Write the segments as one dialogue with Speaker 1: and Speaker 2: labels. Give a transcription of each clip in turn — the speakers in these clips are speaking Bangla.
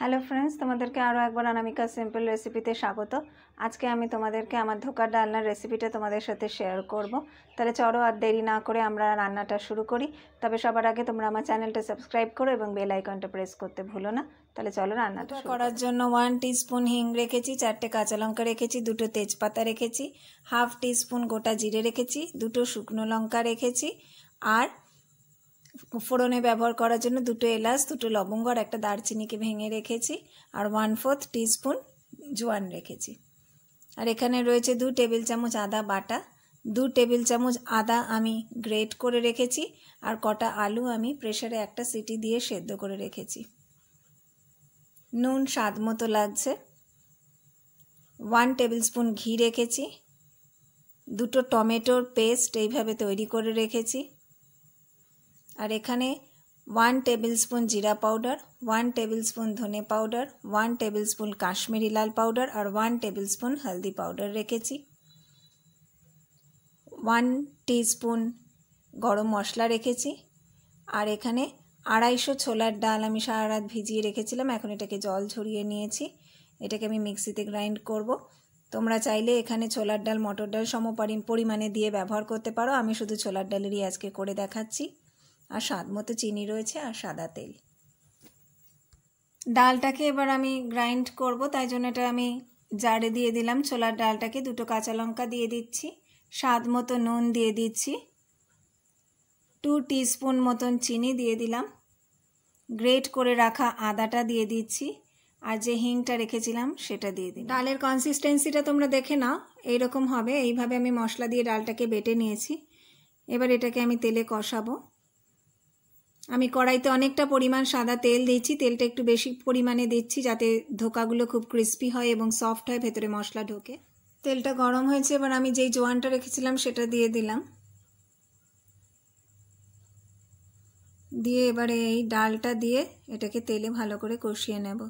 Speaker 1: হ্যালো ফ্রেন্ডস তোমাদেরকে আরও একবার অনামিকা সিম্পল রেসিপিতে স্বাগত আজকে আমি তোমাদেরকে আমার ধোকার ডালনার রেসিপিটা তোমাদের সাথে শেয়ার করব তাহলে চলো আর দেরি না করে আমরা রান্নাটা শুরু করি তবে সবার আগে তোমরা আমার চ্যানেলটা সাবস্ক্রাইব করো এবং বেল আইকনটা প্রেস করতে ভুলো না তাহলে চলো রান্নাটা করার জন্য ওয়ান টিস্পুন হিং রেখেছি চারটে কাঁচা লঙ্কা রেখেছি দুটো তেজপাতা রেখেছি হাফ টিস্পুন গোটা জিরে রেখেছি দুটো শুকনো লঙ্কা রেখেছি আর ফোড়নে ব্যবহার করার জন্য দুটো এলাচ দুটো লবঙ্গ আর একটা দারচিনিকে ভেঙে রেখেছি আর ওয়ান ফোর্থ টিস্পুন জোয়ান রেখেছি আর এখানে রয়েছে দু টেবিল চামচ আদা বাটা দু টেবিল চামচ আদা আমি গ্রেট করে রেখেছি আর কটা আলু আমি প্রেশারে একটা সিটি দিয়ে সেদ্ধ করে রেখেছি নুন স্বাদ মতো লাগছে ওয়ান টেবিল স্পুন ঘি রেখেছি দুটো টমেটোর পেস্ট এইভাবে তৈরি করে রেখেছি আর এখানে ওয়ান টেবিল স্পুন জিরা পাউডার ওয়ান টেবিল স্পুন ধনে powder one tablespoon Kashmiri লাল পাউডার আর ওয়ান টেবিল স্পুন হলদি পাউডার রেখেছি ওয়ান টিস্পুন গরম মশলা রেখেছি আর এখানে আড়াইশো ছোলার ডাল আমি সারা রাত ভিজিয়ে রেখেছিলাম এখন এটাকে জল ঝরিয়ে নিয়েছি এটাকে আমি মিক্সিতে গ্রাইন্ড করব তোমরা চাইলে এখানে ছোলার ডাল মটর ডাল পরিমাণে দিয়ে ব্যবহার করতে পারো আমি শুধু ছোলার ডালেরই আজকে করে দেখাচ্ছি আর স্বাদ মতো চিনি রয়েছে আর সাদা তেল ডালটাকে এবার আমি গ্রাইন্ড করব তাই জন্য এটা আমি জারে দিয়ে দিলাম ছোলার ডালটাকে দুটো কাঁচা লঙ্কা দিয়ে দিচ্ছি স্বাদ মতো নুন দিয়ে দিচ্ছি টু টিস্পুন মতন চিনি দিয়ে দিলাম গ্রেট করে রাখা আদাটা দিয়ে দিচ্ছি আর যে হিংটা রেখেছিলাম সেটা দিয়ে দিই ডালের কনসিস্টেন্সিটা তোমরা দেখে নাও এইরকম হবে এইভাবে আমি মশলা দিয়ে ডালটাকে বেটে নিয়েছি এবার এটাকে আমি তেলে কষাবো আমি কড়াইতে অনেকটা পরিমাণ সাদা তেল দিচ্ছি তেলটা একটু বেশি পরিমাণে দিচ্ছি যাতে ধোকাগুলো খুব ক্রিস্পি হয় এবং সফট হয় ভেতরে মশলা ঢোকে তেলটা গরম হয়েছে এবার আমি যেই জোয়ানটা রেখেছিলাম সেটা দিয়ে দিলাম দিয়ে এবারে এই ডালটা দিয়ে এটাকে তেলে ভালো করে কষিয়ে নেব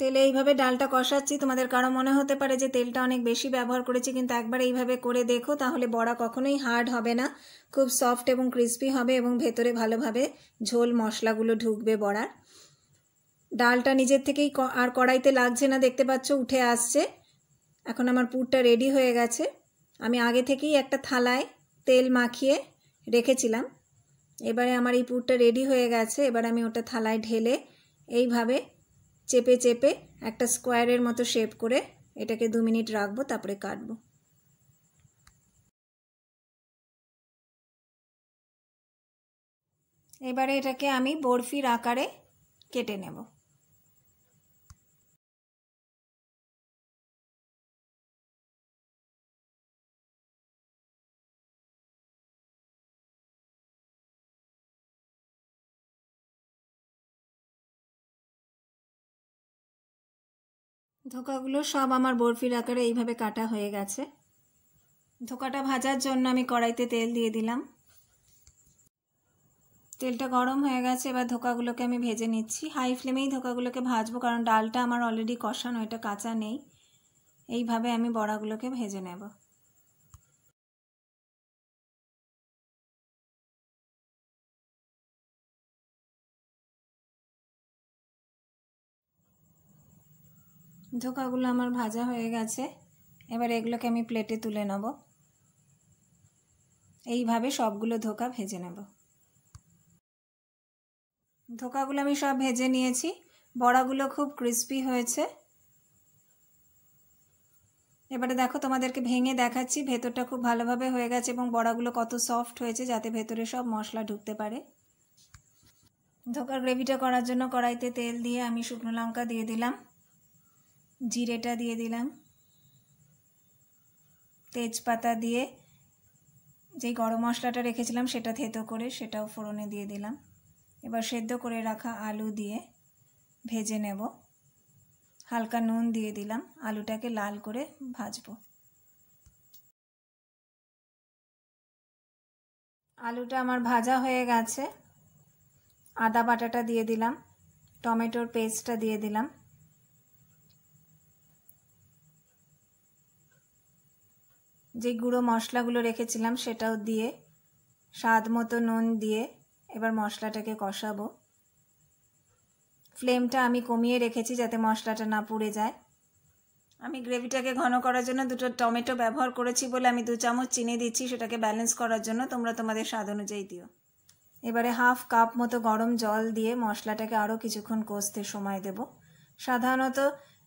Speaker 1: তেলে এইভাবে ডালটা কষাচ্ছি তোমাদের কারো মনে হতে পারে যে তেলটা অনেক বেশি ব্যবহার করেছি কিন্তু একবার এইভাবে করে দেখো তাহলে বড়া কখনোই হার্ড হবে না খুব সফট এবং ক্রিস্পি হবে এবং ভেতরে ভালোভাবে ঝোল মশলাগুলো ঢুকবে বড়ার ডালটা নিজের থেকেই আর কড়াইতে লাগছে না দেখতে পাচ্ছ উঠে আসছে এখন আমার পুরটা রেডি হয়ে গেছে আমি আগে থেকেই একটা থালায় তেল মাখিয়ে রেখেছিলাম এবারে আমার এই পুরটা রেডি হয়ে গেছে এবার আমি ওটা থালায় ঢেলে এইভাবে চেপে চেপে একটা স্কোয়ারের মতো শেপ করে এটাকে দু মিনিট রাখবো তারপরে কাটবো এবারে এটাকে আমি বরফির আকারে কেটে নেব ধোকাগুলো সব আমার বরফির আকারে এইভাবে কাটা হয়ে গেছে ধোকাটা ভাজার জন্য আমি কড়াইতে তেল দিয়ে দিলাম তেলটা গরম হয়ে গেছে এবার ধোকাগুলোকে আমি ভেজে নিচ্ছি হাই ফ্লেমেই ধোকাগুলোকে ভাজবো কারণ ডালটা আমার অলরেডি কষানো এটা কাঁচা নেই এইভাবে আমি বড়াগুলোকে ভেজে নেবো ধোকাগুলো আমার ভাজা হয়ে গেছে এবার এগুলোকে আমি প্লেটে তুলে নেব এইভাবে সবগুলো ধোকা ভেজে নেব ধোকাগুলো আমি সব ভেজে নিয়েছি বড়াগুলো খুব ক্রিস্পি হয়েছে এবারে দেখো তোমাদেরকে ভেঙে দেখাচ্ছি ভেতরটা খুব ভালোভাবে হয়ে গেছে এবং বড়াগুলো কত সফট হয়েছে যাতে ভেতরে সব মশলা ঢুকতে পারে ধোকার গ্রেভিটা করার জন্য কড়াইতে তেল দিয়ে আমি শুকনো লঙ্কা দিয়ে দিলাম জিরেটা দিয়ে দিলাম তেজপাতা দিয়ে যেই গরম মশলাটা রেখেছিলাম সেটা থেতো করে সেটাও ফোড়নে দিয়ে দিলাম এবার সেদ্ধ করে রাখা আলু দিয়ে ভেজে নেব হালকা নুন দিয়ে দিলাম আলুটাকে লাল করে ভাজবো আলুটা আমার ভাজা হয়ে গেছে আদা বাটাটা দিয়ে দিলাম টমেটোর পেস্টটা দিয়ে দিলাম যে গুঁড়ো মশলাগুলো রেখেছিলাম সেটাও দিয়ে স্বাদ মতো নুন দিয়ে এবার মশলাটাকে কষাবো ফ্লেমটা আমি কমিয়ে রেখেছি যাতে মশলাটা না পুড়ে যায় আমি গ্রেভিটাকে ঘন করার জন্য দুটো টমেটো ব্যবহার করেছি বলে আমি দু চামচ চিনি দিচ্ছি সেটাকে ব্যালেন্স করার জন্য তোমরা তোমাদের স্বাদ অনুযায়ী দিও এবারে হাফ কাপ মতো গরম জল দিয়ে মশলাটাকে আরও কিছুক্ষণ কষতে সময় দেব সাধারণত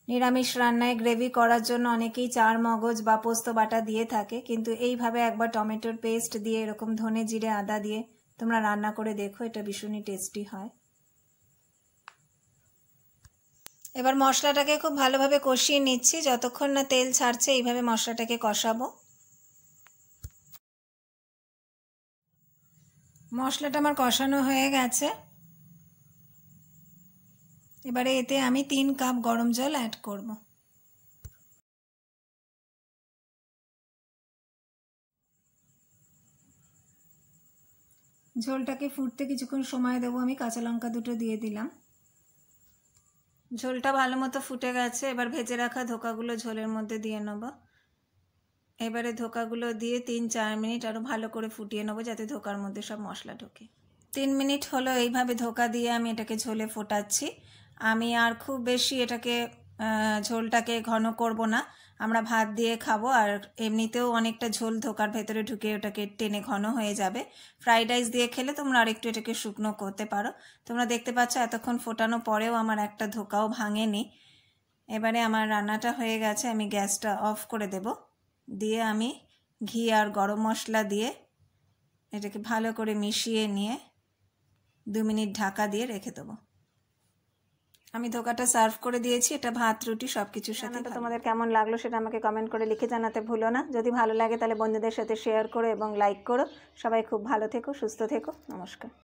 Speaker 1: নিরামিষ রান্নায় গ্রেভি করার জন্য অনেকেই চার মগজ বা পোস্ত বাটা দিয়ে থাকে কিন্তু এইভাবে একবার টমেটোর পেস্ট দিয়ে এরকম ধনে জিরে আদা দিয়ে তোমরা রান্না করে দেখো এটা ভীষণই টেস্টি হয় এবার মশলাটাকে খুব ভালোভাবে কষিয়ে নিচ্ছি যতক্ষণ না তেল ছাড়ছে এইভাবে মশলাটাকে কষাবো মশলাটা আমার কষানো হয়ে গেছে এবারে এতে আমি তিন কাপ গরম জল অ্যাড করব ঝোলটাকে ফুটতে কিছুক্ষণ সময় দেবো আমি কাঁচা লঙ্কা দুটো দিয়ে দিলাম ঝোলটা ভালো মতো ফুটে গেছে এবার ভেজে রাখা ধোকাগুলো ঝোলের মধ্যে দিয়ে নেব এবারে ধোকাগুলো দিয়ে তিন চার মিনিট আরও ভালো করে ফুটিয়ে নেবো যাতে ধোকার মধ্যে সব মশলা ঢোকে তিন মিনিট হলো এইভাবে ধোকা দিয়ে আমি এটাকে ঝোলে ফোটাচ্ছি আমি আর খুব বেশি এটাকে ঝোলটাকে ঘন করব না আমরা ভাত দিয়ে খাবো আর এমনিতেও অনেকটা ঝোল ধোকার ভেতরে ঢুকে ওটাকে টেনে ঘন হয়ে যাবে ফ্রাইড রাইস দিয়ে খেলে তোমরা আরেকটু এটাকে শুকনো করতে পারো তোমরা দেখতে পাচ্ছ এতক্ষণ ফোটানো পরেও আমার একটা ধোকাও ভাঙেনি এবারে আমার রান্নাটা হয়ে গেছে আমি গ্যাসটা অফ করে দেব দিয়ে আমি ঘি আর গরম মশলা দিয়ে এটাকে ভালো করে মিশিয়ে নিয়ে দু মিনিট ঢাকা দিয়ে রেখে দেবো আমি ধোকাটা সার্ভ করে দিয়েছি এটা ভাত রুটি সব কিছুর সাথে তোমাদের কেমন লাগলো সেটা আমাকে কমেন্ট করে লিখে জানাতে ভুলো না যদি ভালো লাগে তাহলে বন্ধুদের সাথে শেয়ার করো এবং লাইক করো সবাই খুব ভালো থেকো সুস্থ থেকো নমস্কার